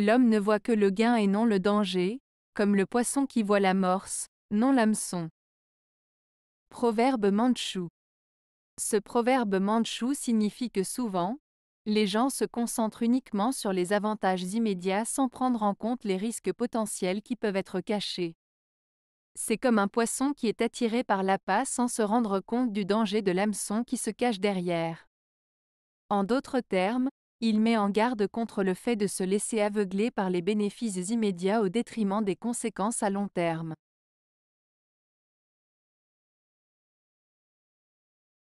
L'homme ne voit que le gain et non le danger, comme le poisson qui voit morse, non l'hameçon. Proverbe mandchou. Ce proverbe mandchou signifie que souvent, les gens se concentrent uniquement sur les avantages immédiats sans prendre en compte les risques potentiels qui peuvent être cachés. C'est comme un poisson qui est attiré par l'appât sans se rendre compte du danger de l'hameçon qui se cache derrière. En d'autres termes, il met en garde contre le fait de se laisser aveugler par les bénéfices immédiats au détriment des conséquences à long terme.